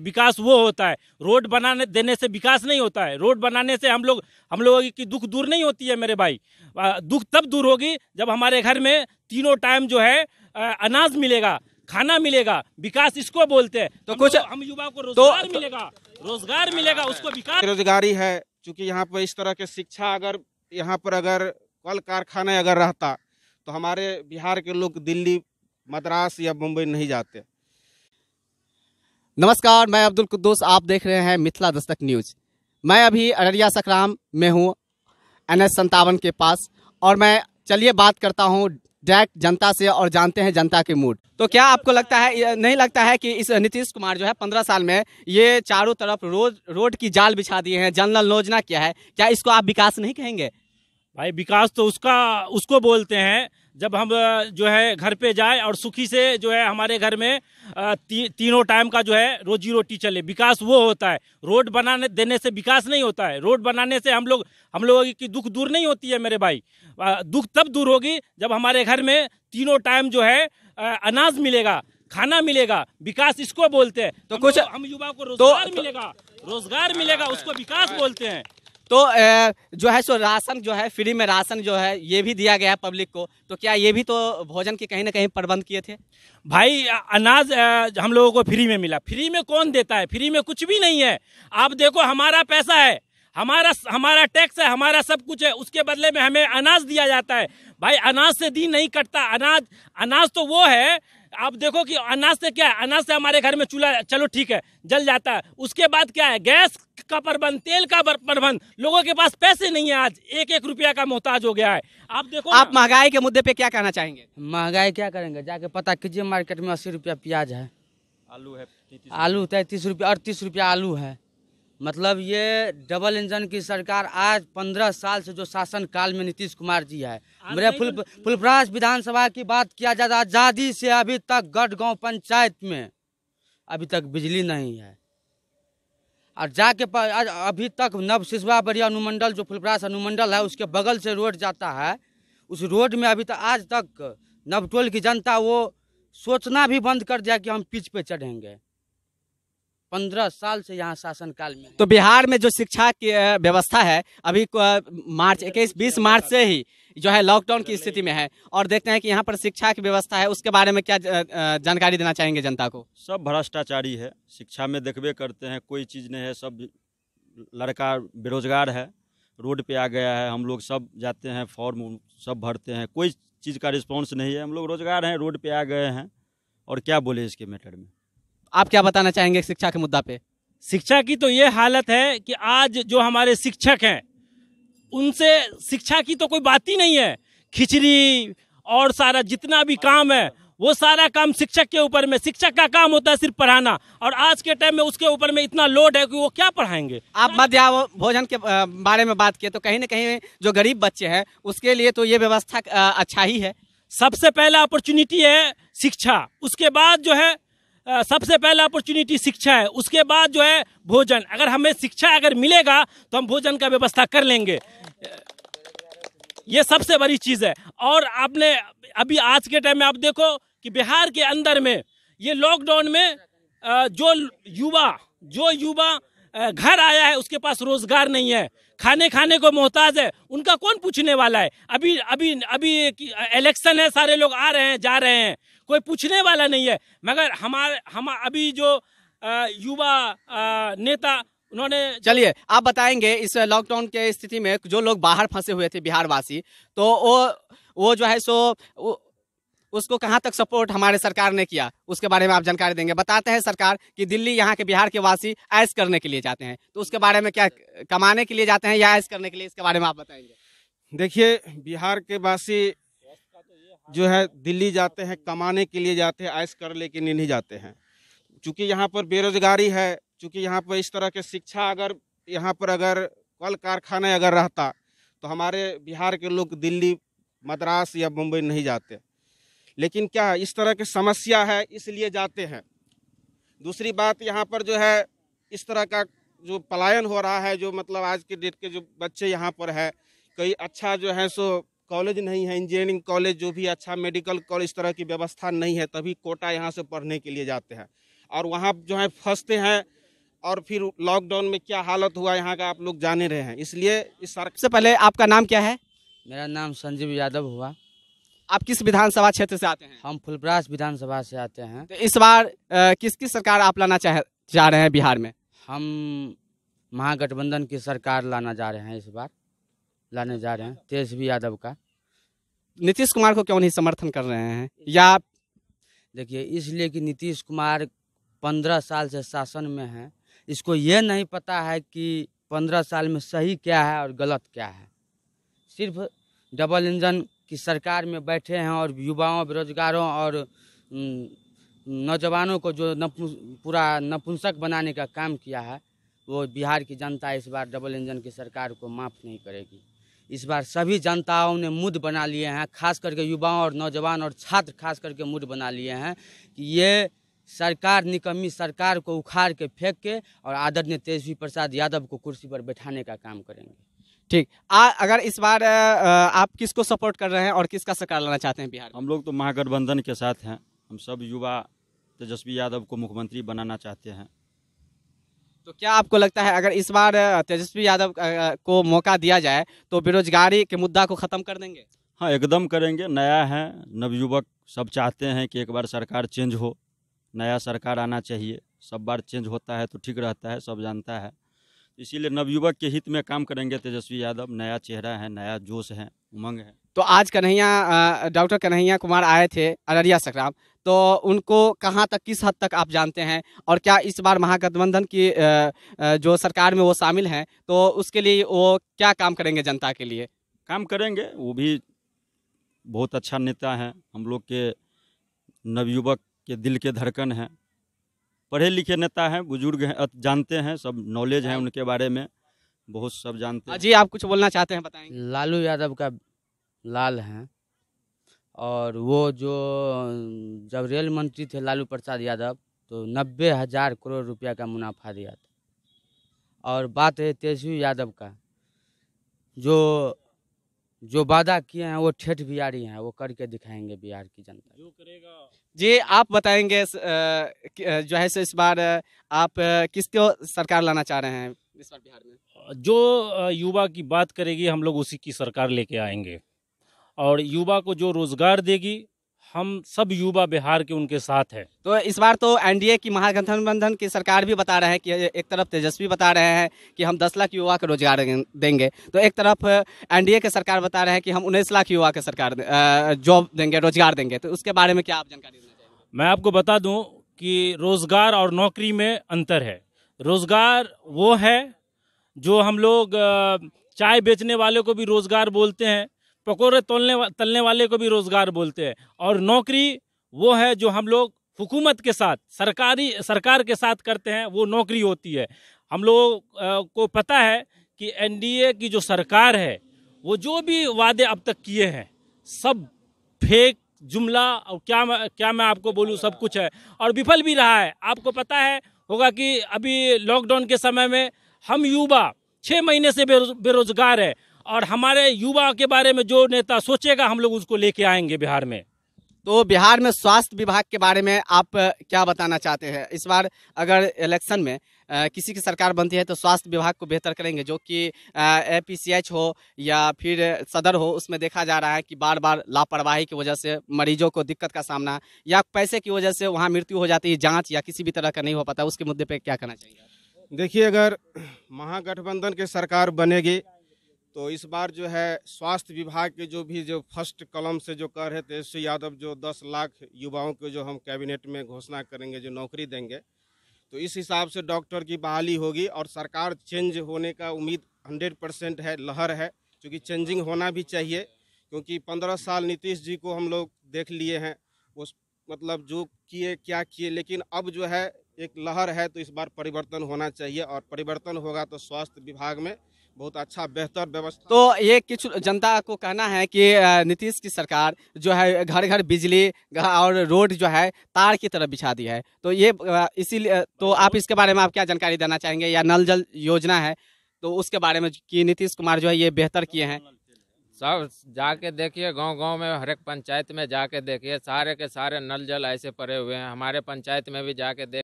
विकास वो होता है रोड बनाने देने से विकास नहीं होता है रोड बनाने से हम लोग हम लोगों की दुख दूर नहीं होती है मेरे भाई दुख तब दूर होगी जब हमारे घर में तीनों टाइम जो है अनाज मिलेगा खाना मिलेगा विकास इसको बोलते हैं तो कुछ हम युवा को रोजगार तो, मिलेगा रोजगार मिलेगा उसको हाँ। विकास बेरोजगारी है चूंकि यहाँ पर इस तरह के शिक्षा अगर यहाँ पर अगर कल कारखाने अगर रहता तो हमारे बिहार के लोग दिल्ली मद्रास या मुंबई नहीं जाते नमस्कार मैं अब्दुल कुद्दूस आप देख रहे हैं मिथिला दस्तक न्यूज मैं अभी अररिया सकराम में हूँ एन एस संतावन के पास और मैं चलिए बात करता हूँ डायरेक्ट जनता से और जानते हैं जनता के मूड तो क्या आपको लगता है नहीं लगता है कि इस नीतीश कुमार जो है पंद्रह साल में ये चारों तरफ रोड रोड की जाल बिछा दिए हैं जनरल योजना क्या है क्या इसको आप विकास नहीं कहेंगे भाई विकास तो उसका उसको बोलते हैं जब हम जो है घर पे जाए और सुखी से जो है हमारे घर में ती, तीनों टाइम का जो है रोजी रोटी चले विकास वो होता है रोड बनाने देने से विकास नहीं होता है रोड बनाने से हम लोग हम लोगों की दुख दूर नहीं होती है मेरे भाई दुख तब दूर होगी जब हमारे घर में तीनों टाइम जो है अनाज मिलेगा खाना मिलेगा विकास इसको बोलते हैं तो कुछ हम युवा को तो रोजगार तो, मिलेगा रोजगार मिलेगा उसको विकास बोलते हैं तो जो है सो राशन जो है फ्री में राशन जो है ये भी दिया गया है पब्लिक को तो क्या ये भी तो भोजन के कहीं ना कहीं प्रबंध किए थे भाई अनाज हम लोगों को फ्री में मिला फ्री में कौन देता है फ्री में कुछ भी नहीं है आप देखो हमारा पैसा है हमारा हमारा टैक्स है हमारा सब कुछ है उसके बदले में हमें अनाज दिया जाता है भाई अनाज से दिन नहीं कटता अनाज अनाज तो वो है आप देखो कि अनाज से क्या है अनाज से हमारे घर में चूल्हा चलो ठीक है जल जाता है उसके बाद क्या है गैस का प्रबंध तेल का प्रबंध लोगों के पास पैसे नहीं है आज एक एक रुपया का मोहताज हो गया है आप देखो आप महंगाई के मुद्दे पे क्या कहना चाहेंगे महंगाई क्या करेंगे जाके पता कीजिए मार्केट में अस्सी रुपया प्याज है आलू है आलू तैतीस रुपया अड़तीस रुपया आलू है मतलब ये डबल इंजन की सरकार आज पंद्रह साल से जो शासन काल में नीतीश कुमार जी है मेरे फुल तो- फुलफ्रास विधानसभा की बात किया जाता आज़ादी से अभी तक गढ़ गांव पंचायत में अभी तक बिजली नहीं है और जाके अभी तक नव सिसवा बड़ी अनुमंडल जो फुलप्रास अनुमंडल है उसके बगल से रोड जाता है उस रोड में अभी तक आज तक नवटोल की जनता वो सोचना भी बंद कर दिया कि हम पिच पे चढ़ेंगे पंद्रह साल से यहाँ शासनकाल में तो बिहार में जो शिक्षा की व्यवस्था है अभी मार्च इक्कीस बीस मार्च से ही जो है लॉकडाउन की स्थिति में है और देखते हैं कि यहाँ पर शिक्षा की व्यवस्था है उसके बारे में क्या जानकारी देना चाहेंगे जनता को सब भ्रष्टाचारी है शिक्षा में देखबे करते हैं कोई चीज़ नहीं है सब लड़का बेरोजगार है रोड पे आ गया है हम लोग सब जाते हैं फॉर्म सब भरते हैं कोई चीज़ का रिस्पॉन्स नहीं है हम लोग रोजगार हैं रोड पे आ गए हैं और क्या बोले इसके मैटर में आप क्या बताना चाहेंगे शिक्षा के मुद्दा पे शिक्षा की तो ये हालत है कि आज जो हमारे शिक्षक हैं उनसे शिक्षा की तो कोई बात ही नहीं है खिचड़ी और सारा जितना भी काम है वो सारा काम शिक्षक के ऊपर में शिक्षक का काम होता है सिर्फ पढ़ाना और आज के टाइम में उसके ऊपर में इतना लोड है कि वो क्या पढ़ाएंगे आप मध्य भोजन के बारे में बात किए तो कहीं ना कहीं जो गरीब बच्चे हैं उसके लिए तो ये व्यवस्था अच्छा ही है सबसे पहला अपॉर्चुनिटी है शिक्षा उसके बाद जो है सबसे पहला अपॉर्चुनिटी शिक्षा है उसके बाद जो है भोजन अगर हमें शिक्षा अगर मिलेगा तो हम भोजन का व्यवस्था कर लेंगे ये सबसे बड़ी चीज़ है और आपने अभी आज के टाइम में आप देखो कि बिहार के अंदर में ये लॉकडाउन में जो युवा जो युवा घर आया है उसके पास रोजगार नहीं है खाने खाने को मोहताज है उनका कौन पूछने वाला है अभी अभी अभी इलेक्शन है सारे लोग आ रहे हैं जा रहे हैं कोई पूछने वाला नहीं है मगर हमारे हम अभी जो युवा नेता उन्होंने चलिए आप बताएंगे इस लॉकडाउन के स्थिति में जो लोग बाहर फंसे हुए थे बिहारवासी तो वो वो जो है सो उसको कहाँ तक सपोर्ट हमारे सरकार ने किया उसके बारे में आप जानकारी देंगे बताते हैं सरकार कि दिल्ली यहाँ के बिहार के वासी ऐश करने के लिए जाते हैं तो उसके बारे में क्या कमाने के लिए जाते हैं या ऐश करने के लिए इसके बारे में आप बताएंगे देखिए बिहार के वासी जो है दिल्ली जाते हैं कमाने के लिए जाते हैं आयस कर लिए नहीं जाते हैं चूँकि यहाँ पर बेरोजगारी है चूँकि यहाँ पर इस तरह के शिक्षा अगर यहाँ पर अगर कल कारखाने अगर रहता तो हमारे बिहार के लोग दिल्ली मद्रास या मुंबई नहीं जाते लेकिन क्या इस तरह की समस्या है इसलिए जाते हैं दूसरी बात यहाँ पर जो है इस तरह का जो पलायन हो रहा है जो मतलब आज के डेट के जो बच्चे यहाँ पर है कई अच्छा जो है सो कॉलेज नहीं है इंजीनियरिंग कॉलेज जो भी अच्छा मेडिकल कॉलेज इस तरह की व्यवस्था नहीं है तभी कोटा यहाँ से पढ़ने के लिए जाते हैं और वहाँ जो है फंसते हैं और फिर लॉकडाउन में क्या हालत हुआ यहाँ का आप लोग जाने रहे हैं इसलिए इस सर से पहले आपका नाम क्या है मेरा नाम संजीव यादव हुआ आप किस विधानसभा क्षेत्र से आते हैं हम फुलप्रास विधानसभा से आते हैं तो इस बार आ, किस किस सरकार आप लाना चाह जा रहे हैं बिहार में हम महागठबंधन की सरकार लाना जा रहे हैं इस बार लाने जा रहे हैं तेजस्वी यादव का नीतीश कुमार को क्यों नहीं समर्थन कर रहे हैं या देखिए इसलिए कि नीतीश कुमार पंद्रह साल से शासन में है इसको ये नहीं पता है कि पंद्रह साल में सही क्या है और गलत क्या है सिर्फ डबल इंजन की सरकार में बैठे हैं और युवाओं बेरोजगारों और नौजवानों को जो नपु, पूरा नपुंसक बनाने का काम किया है वो बिहार की जनता इस बार डबल इंजन की सरकार को माफ़ नहीं करेगी इस बार सभी जनताओं ने मुद बना लिए हैं खास करके युवाओं और नौजवान और छात्र खास करके मुद बना लिए हैं कि ये सरकार निकम्मी सरकार को उखाड़ के फेंक के और आदरणीय तेजस्वी प्रसाद यादव को कुर्सी पर बैठाने का काम करेंगे ठीक आ, अगर इस बार आप किसको सपोर्ट कर रहे हैं और किसका सरकार लाना चाहते हैं बिहार हम लोग तो महागठबंधन के साथ हैं हम सब युवा तेजस्वी यादव को मुख्यमंत्री बनाना चाहते हैं तो क्या आपको लगता है अगर इस बार तेजस्वी यादव को मौका दिया जाए तो बेरोजगारी के मुद्दा को ख़त्म कर देंगे हाँ एकदम करेंगे नया है नवयुवक सब चाहते हैं कि एक बार सरकार चेंज हो नया सरकार आना चाहिए सब बार चेंज होता है तो ठीक रहता है सब जानता है इसीलिए नवयुवक के हित में काम करेंगे तेजस्वी यादव नया चेहरा है नया जोश है उमंग है तो आज कन्हैया डॉक्टर कन्हैया कुमार आए थे अररिया संग्राम तो उनको कहाँ तक किस हद तक आप जानते हैं और क्या इस बार महागठबंधन की जो सरकार में वो शामिल हैं तो उसके लिए वो क्या काम करेंगे जनता के लिए काम करेंगे वो भी बहुत अच्छा नेता हैं हम लोग के नवयुवक के दिल के धड़कन हैं पढ़े लिखे नेता हैं बुजुर्ग हैं जानते हैं सब नॉलेज है उनके बारे में बहुत सब जानते हैं जी आप कुछ बोलना चाहते हैं बताएं लालू यादव का लाल हैं और वो जो जब रेल मंत्री थे लालू प्रसाद यादव तो नब्बे हज़ार करोड़ रुपया का मुनाफा दिया था और बात है तेजस्वी यादव का जो जो वादा किए हैं वो ठेठ बिहारी हैं वो करके दिखाएंगे बिहार की जनता जो करेगा जी आप बताएंगे जो है सो इस बार आप किसको सरकार लाना चाह रहे हैं इस बार बिहार में जो युवा की बात करेगी हम लोग उसी की सरकार लेके आएंगे और युवा को जो रोजगार देगी हम सब युवा बिहार के उनके साथ हैं तो इस बार तो एनडीए की महागठबंधन की सरकार भी बता रहे हैं कि एक तरफ तेजस्वी बता रहे हैं कि हम 10 लाख युवा को रोजगार देंगे तो एक तरफ एनडीए के सरकार बता रहे हैं कि हम उन्नीस लाख युवा के सरकार जॉब देंगे रोजगार देंगे तो उसके बारे में क्या आप जानकारी मैं आपको बता दूँ कि रोजगार और नौकरी में अंतर है रोजगार वो है जो हम लोग चाय बेचने वाले को भी रोजगार बोलते हैं पकौड़े तोलने वा, तलने वाले को भी रोज़गार बोलते हैं और नौकरी वो है जो हम लोग हुकूमत के साथ सरकारी सरकार के साथ करते हैं वो नौकरी होती है हम लोगों को पता है कि एनडीए की जो सरकार है वो जो भी वादे अब तक किए हैं सब फेक जुमला और क्या क्या मैं आपको बोलूँ सब कुछ है और विफल भी रहा है आपको पता है होगा कि अभी लॉकडाउन के समय में हम युवा छः महीने से बेरोजगार है और हमारे युवा के बारे में जो नेता सोचेगा हम लोग उसको लेके आएंगे बिहार में तो बिहार में स्वास्थ्य विभाग के बारे में आप क्या बताना चाहते हैं इस बार अगर इलेक्शन में किसी की सरकार बनती है तो स्वास्थ्य विभाग को बेहतर करेंगे जो कि ए हो या फिर सदर हो उसमें देखा जा रहा है कि बार बार लापरवाही की वजह से मरीजों को दिक्कत का सामना या पैसे की वजह से वहाँ मृत्यु हो जाती है जाँच या किसी भी तरह का नहीं हो पाता उसके मुद्दे पर क्या करना चाहिए देखिए अगर महागठबंधन की सरकार बनेगी तो इस बार जो है स्वास्थ्य विभाग के जो भी जो फर्स्ट कलम से जो कह रहे थे श्री यादव जो दस लाख युवाओं को जो हम कैबिनेट में घोषणा करेंगे जो नौकरी देंगे तो इस हिसाब से डॉक्टर की बहाली होगी और सरकार चेंज होने का उम्मीद हंड्रेड परसेंट है लहर है क्योंकि चेंजिंग होना भी चाहिए क्योंकि पंद्रह साल नीतीश जी को हम लोग देख लिए हैं वो मतलब जो किए क्या किए लेकिन अब जो है एक लहर है तो इस बार परिवर्तन होना चाहिए और परिवर्तन होगा तो स्वास्थ्य विभाग में बहुत अच्छा बेहतर व्यवस्था तो ये कुछ जनता को कहना है कि नीतीश की सरकार जो है घर घर बिजली और रोड जो है तार की तरफ बिछा दी है तो ये इसीलिए तो आप इसके बारे में आप क्या जानकारी देना चाहेंगे या नल जल योजना है तो उसके बारे में कि नीतीश कुमार जो है ये बेहतर किए हैं सब जाके देखिए गांव गांव में हर एक पंचायत में जाके देखिए सारे के सारे नल जल ऐसे पड़े हुए हैं हमारे पंचायत में भी जाके देख